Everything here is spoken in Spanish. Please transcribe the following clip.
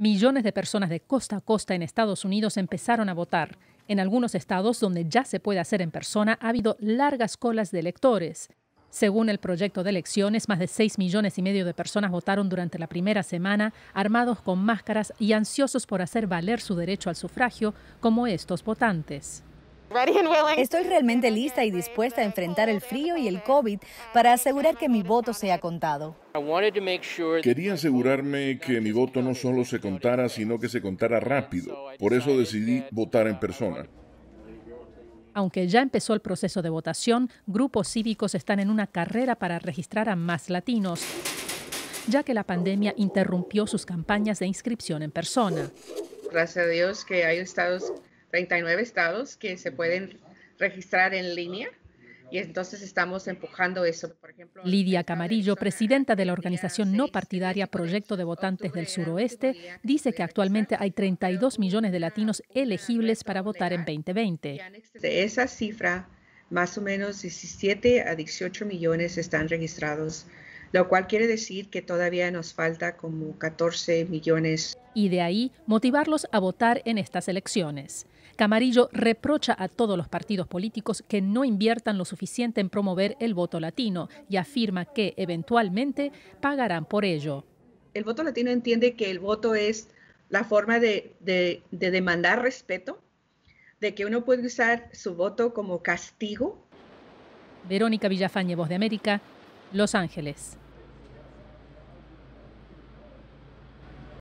Millones de personas de costa a costa en Estados Unidos empezaron a votar. En algunos estados donde ya se puede hacer en persona ha habido largas colas de electores. Según el proyecto de elecciones, más de 6 millones y medio de personas votaron durante la primera semana, armados con máscaras y ansiosos por hacer valer su derecho al sufragio como estos votantes. Estoy realmente lista y dispuesta a enfrentar el frío y el COVID para asegurar que mi voto sea contado. Quería asegurarme que mi voto no solo se contara, sino que se contara rápido. Por eso decidí votar en persona. Aunque ya empezó el proceso de votación, grupos cívicos están en una carrera para registrar a más latinos, ya que la pandemia interrumpió sus campañas de inscripción en persona. Gracias a Dios que hay estados 39 estados que se pueden registrar en línea. Y entonces estamos empujando eso. Por Lidia Camarillo, presidenta de la organización no partidaria Proyecto de Votantes del Suroeste, dice que pues, actualmente hay 32 millones de latinos elegibles para votar en 2020. De esa cifra, más o menos 17 a 18 millones están registrados lo cual quiere decir que todavía nos falta como 14 millones. Y de ahí motivarlos a votar en estas elecciones. Camarillo reprocha a todos los partidos políticos que no inviertan lo suficiente en promover el voto latino y afirma que eventualmente pagarán por ello. El voto latino entiende que el voto es la forma de, demandar respeto, de que uno puede usar su voto como castigo. Verónica Villafañe, Voz de América, los Ángeles.